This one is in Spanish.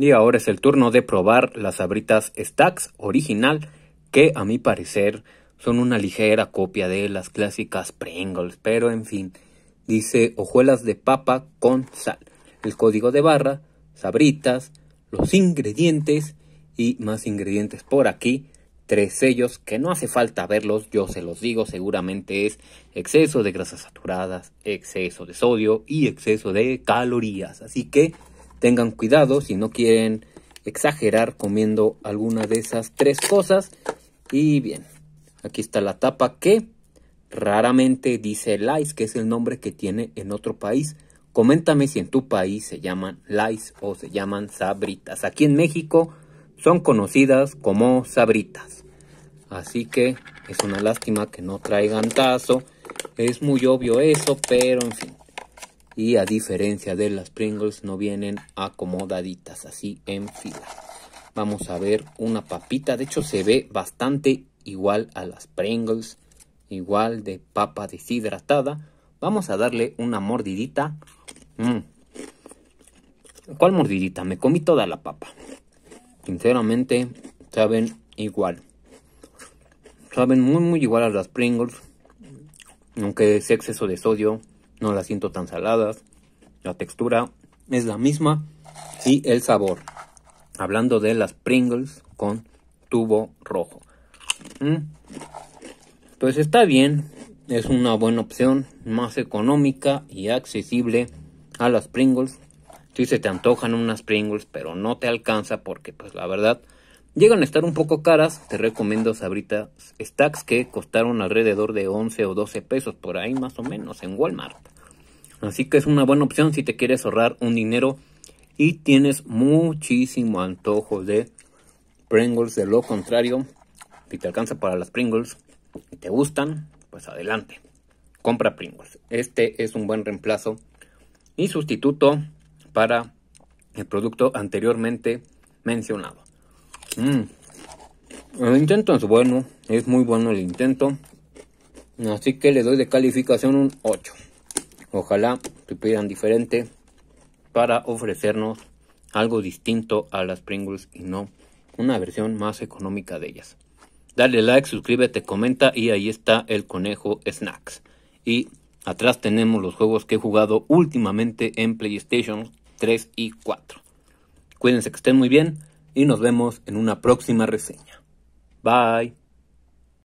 Y ahora es el turno de probar las sabritas Stacks original, que a mi parecer son una ligera copia de las clásicas Pringles, pero en fin, dice hojuelas de papa con sal, el código de barra, sabritas, los ingredientes y más ingredientes por aquí, tres sellos que no hace falta verlos, yo se los digo, seguramente es exceso de grasas saturadas, exceso de sodio y exceso de calorías, así que tengan cuidado si no quieren exagerar comiendo alguna de esas tres cosas. Y bien, aquí está la tapa que raramente dice Lice, que es el nombre que tiene en otro país. Coméntame si en tu país se llaman Lice o se llaman sabritas. Aquí en México son conocidas como sabritas. Así que es una lástima que no traigan tazo. Es muy obvio eso, pero en fin y a diferencia de las Pringles no vienen acomodaditas así en fila. Vamos a ver una papita, de hecho se ve bastante igual a las Pringles, igual de papa deshidratada. Vamos a darle una mordidita. Mm. ¿Cuál mordidita? Me comí toda la papa. Sinceramente, saben igual. Saben muy muy igual a las Pringles. Aunque es exceso de sodio, no las siento tan saladas, la textura es la misma y el sabor. Hablando de las Pringles con tubo rojo. Mm. Pues está bien, es una buena opción, más económica y accesible a las Pringles. Si se te antojan unas Pringles, pero no te alcanza porque pues la verdad Llegan a estar un poco caras, te recomiendo sabritas stacks que costaron alrededor de 11 o 12 pesos por ahí más o menos en Walmart. Así que es una buena opción si te quieres ahorrar un dinero y tienes muchísimo antojo de Pringles. De lo contrario, si te alcanza para las Pringles y te gustan, pues adelante, compra Pringles. Este es un buen reemplazo y sustituto para el producto anteriormente mencionado. Mm. El intento es bueno, es muy bueno el intento. Así que le doy de calificación un 8. Ojalá te pidan diferente para ofrecernos algo distinto a las Pringles y no una versión más económica de ellas. Dale like, suscríbete, comenta y ahí está el conejo Snacks. Y atrás tenemos los juegos que he jugado últimamente en PlayStation 3 y 4. Cuídense que estén muy bien y nos vemos en una próxima reseña. Bye.